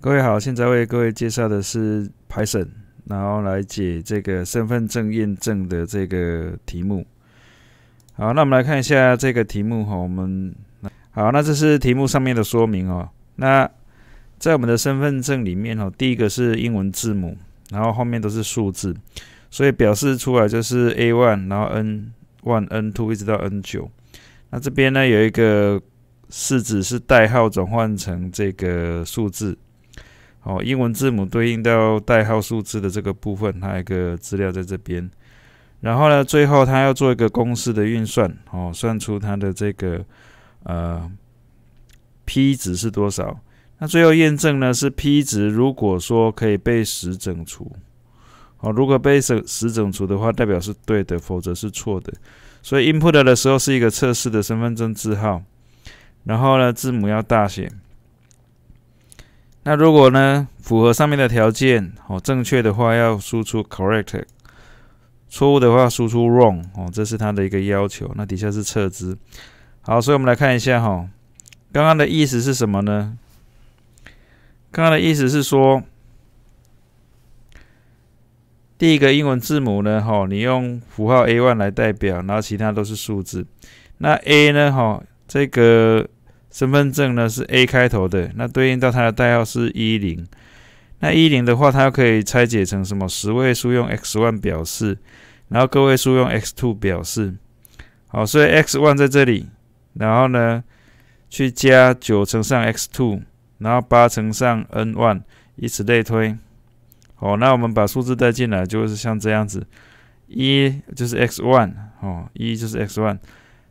各位好，现在为各位介绍的是 Python，然后来解这个身份证验证的这个题目。好，那我们来看一下这个题目哈，我们好，那这是题目上面的说明哦。那在我们的身份证里面哦，第一个是英文字母，然后后面都是数字，所以表示出来就是 A one，然后 N one，N two 一直到 N 九。那这边呢有一个式子是代号转换成这个数字。哦，英文字母对应到代号数字的这个部分，它一个资料在这边。然后呢，最后它要做一个公式的运算，哦，算出它的这个呃 P 值是多少。那最后验证呢是 P 值，如果说可以被十整除，哦，如果被十十整除的话，代表是对的，否则是错的。所以 input 的时候是一个测试的身份证字号，然后呢，字母要大写。那如果呢符合上面的条件哦，正确的话要输出 correct，错误的话输出 wrong 哦，这是它的一个要求。那底下是撤资。好，所以我们来看一下哈，刚刚的意思是什么呢？刚刚的意思是说，第一个英文字母呢，哈，你用符号 a one 来代表，然后其他都是数字。那 A 呢，哈，这个。身份证呢是 A 开头的，那对应到它的代号是一零。那一零的话，它又可以拆解成什么？十位数用 x one 表示，然后个位数用 x two 表示。好，所以 x one 在这里，然后呢，去加九乘上 x two，然后八乘上 n one，以此类推。好，那我们把数字带进来，就是像这样子，一就是 x one，哦，一就是 x one。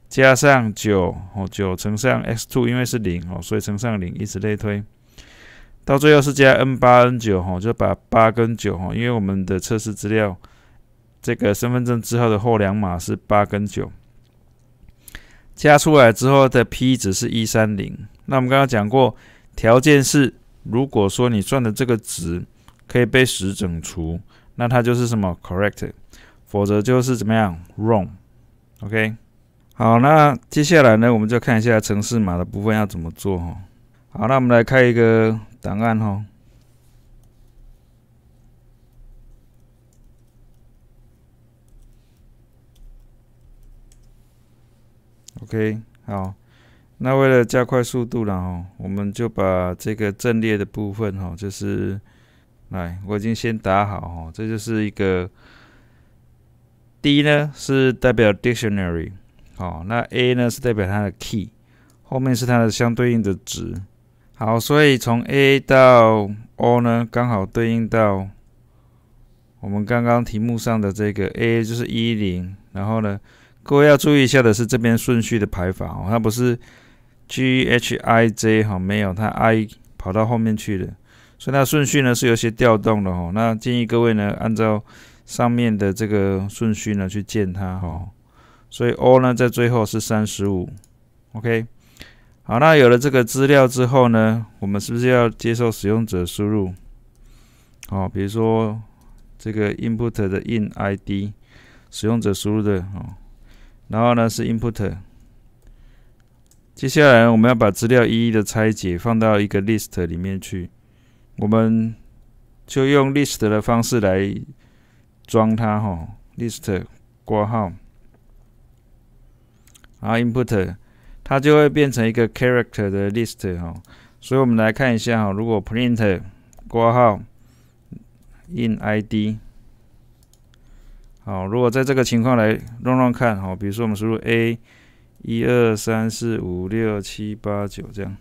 加上九哦，九乘上 x two，因为是零哦，所以乘上零，以此类推，到最后是加 n 八 n 九哦，就把八跟九哦，因为我们的测试资料这个身份证之后的后两码是八跟九，加出来之后的 p 值是一三零。那我们刚刚讲过，条件是如果说你算的这个值可以被十整除，那它就是什么 correct，否则就是怎么样 wrong，OK。好，那接下来呢，我们就看一下城市码的部分要怎么做哈。好，那我们来开一个档案哈。OK，好，那为了加快速度了哈，我们就把这个阵列的部分哈，就是来，我已经先打好哈，这就是一个 D 呢，是代表 dictionary。好，那 A 呢是代表它的 key，后面是它的相对应的值。好，所以从 A 到 O 呢，刚好对应到我们刚刚题目上的这个 A 就是一零。然后呢，各位要注意一下的是这边顺序的排法哦，它不是 GHIJ 哈，没有它 I 跑到后面去了，所以它顺序呢是有些调动的哦。那建议各位呢按照上面的这个顺序呢去建它哦。所以 O 呢，在最后是三十五，OK。好，那有了这个资料之后呢，我们是不是要接受使用者输入？好，比如说这个 input 的 in ID，使用者输入的啊。然后呢是 input。接下来我们要把资料一一的拆解，放到一个 list 里面去。我们就用 list 的方式来装它哈，list 括号。啊 i n p u t 它就会变成一个 character 的 list 哦，所以我们来看一下哈，如果 print 括号 in id，好，如果在这个情况来乱乱看哈，比如说我们输入 a 一二三四五六七八九这样，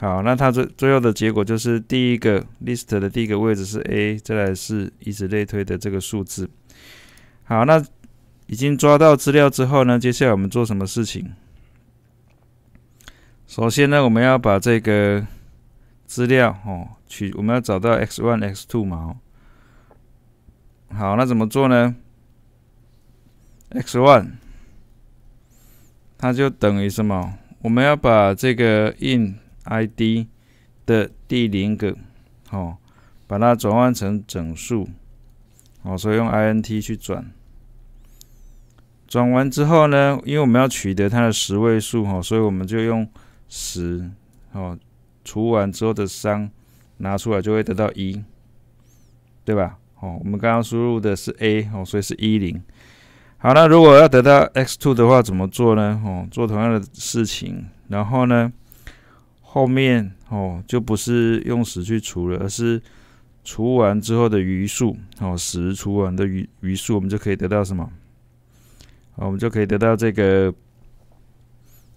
好，那它最最后的结果就是第一个 list 的第一个位置是 a，再来是以此类推的这个数字，好，那。已经抓到资料之后呢，接下来我们做什么事情？首先呢，我们要把这个资料哦取，我们要找到 x one、x two 毛。好，那怎么做呢？x one，它就等于什么？我们要把这个 in id 的第零个，哦，把它转换成整数，哦，所以用 int 去转。转完之后呢，因为我们要取得它的十位数哈，所以我们就用十哦除完之后的商拿出来就会得到一对吧？哦，我们刚刚输入的是 A 哦，所以是一零。好那如果要得到 x two 的话怎么做呢？哦，做同样的事情，然后呢后面哦就不是用十去除了，而是除完之后的余数哦，十除完的余余数我们就可以得到什么？我们就可以得到这个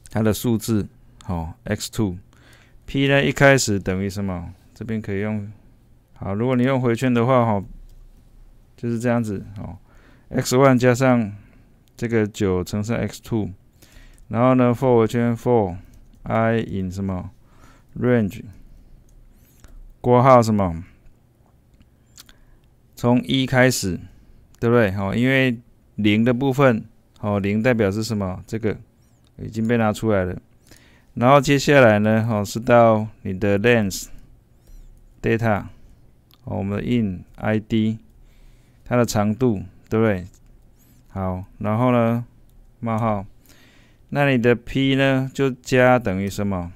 它的数字，好，x two p 呢一开始等于什么？这边可以用，好，如果你用回圈的话，哈，就是这样子，哦，x one 加上这个九乘上 x two，然后呢 for 回圈 for i in 什么 range，括号什么，从一开始，对不对？好，因为零的部分。好，零代表是什么？这个已经被拿出来了。然后接下来呢？哦，是到你的 l e n s data，哦，我们的 in id，它的长度，对不对？好，然后呢，冒号，那你的 p 呢，就加等于什么？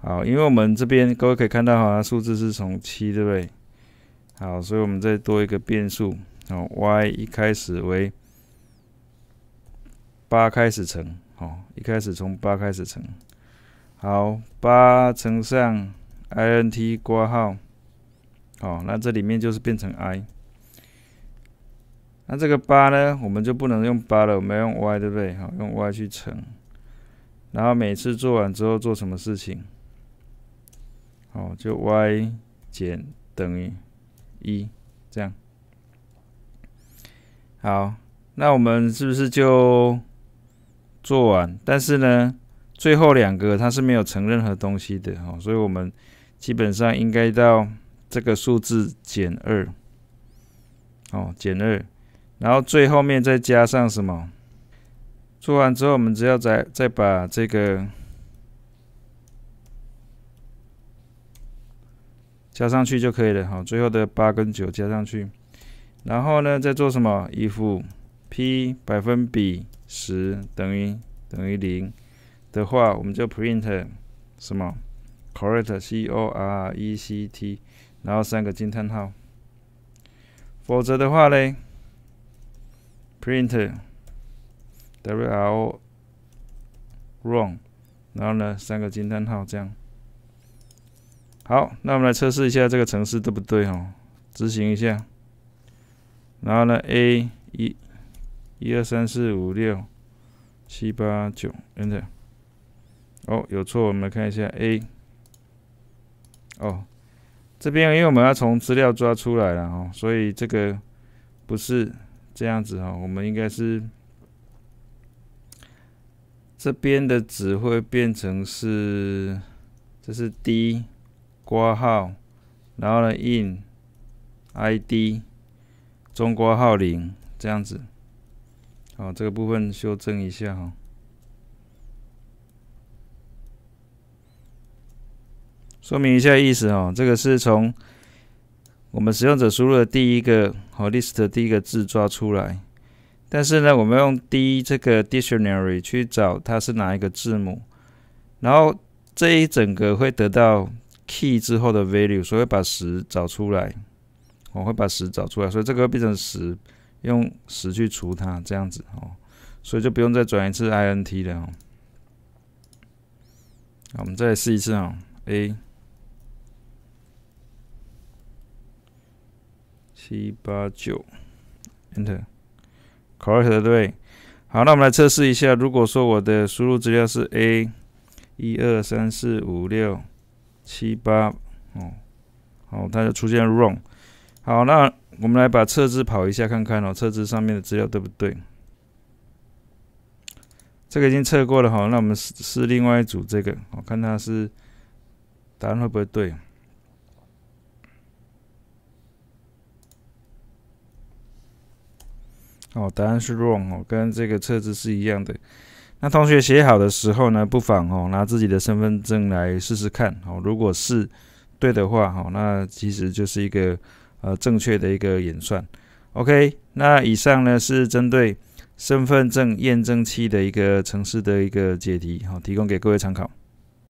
好，因为我们这边各位可以看到，哈，数字是从七，对不对？好，所以我们再多一个变数，哦，y 一开始为。八开始乘，好，一开始从八开始乘，好，八乘上 int 括号，好，那这里面就是变成 i，那这个八呢，我们就不能用八了，我们要用 y 对不对？好，用 y 去乘，然后每次做完之后做什么事情？好，就 y 减等于一，这样，好，那我们是不是就？做完，但是呢，最后两个它是没有乘任何东西的哦，所以我们基本上应该到这个数字减二，哦减二，然后最后面再加上什么？做完之后，我们只要再再把这个加上去就可以了。好，最后的八跟九加上去，然后呢，再做什么？衣服 P 百分比。十等于等于零的话，我们就 print 什么 correct C O R E C T，然后三个惊叹号。否则的话呢，print W R O N G，然后呢三个惊叹号这样。好，那我们来测试一下这个程式对不对哦，执行一下。然后呢，A 一。一二三四五六七八九等 n 哦，有错，我们看一下 A。哦，这边因为我们要从资料抓出来了哦，所以这个不是这样子哦，我们应该是这边的值会变成是，这是 D，挂号，然后呢，in，ID，中括号零这样子。好，这个部分修正一下哈。说明一下意思哦，这个是从我们使用者输入的第一个好 list 第一个字抓出来，但是呢，我们用 d 这个 dictionary 去找它是哪一个字母，然后这一整个会得到 key 之后的 value，所以把十找出来，我会把十找出来，所以这个会变成十。用十去除它，这样子哦，所以就不用再转一次 INT 了哦。我们再试一次啊，A 七八九，Enter，correct，对，好，那我们来测试一下，如果说我的输入资料是 A 一二三四五六七八哦，好，它就出现 wrong，好，那。我们来把测字跑一下看看哦，测字上面的资料对不对？这个已经测过了哈，那我们试试另外一组这个，我看它是答案会不会对？哦，答案是 wrong 哦，跟这个测字是一样的。那同学写好的时候呢，不妨哦拿自己的身份证来试试看哦，如果是对的话哈，那其实就是一个。呃，正确的一个演算，OK。那以上呢是针对身份证验证期的一个城市的一个解题，好，提供给各位参考。